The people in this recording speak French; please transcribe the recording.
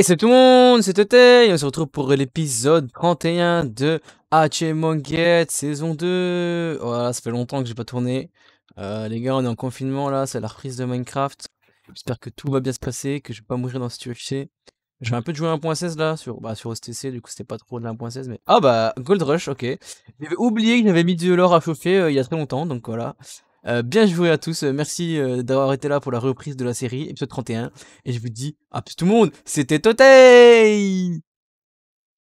Et c'est tout le monde, c'était Tay, on se retrouve pour l'épisode 31 de mon Get saison 2. Voilà, ça fait longtemps que j'ai pas tourné. Euh, les gars, on est en confinement là, c'est la reprise de Minecraft. J'espère que tout va bien se passer, que je vais pas mourir dans ce UFC. J'ai un peu joué 1.16 là, sur, bah, sur OSTC, du coup c'était pas trop de 1.16, mais... Ah bah, Gold Rush, ok. J'avais oublié que j'avais mis du l'or à chauffer euh, il y a très longtemps, donc voilà. Euh, bien joué à tous. Euh, merci euh, d'avoir été là pour la reprise de la série, épisode 31. Et je vous dis à plus tout le monde. C'était Totei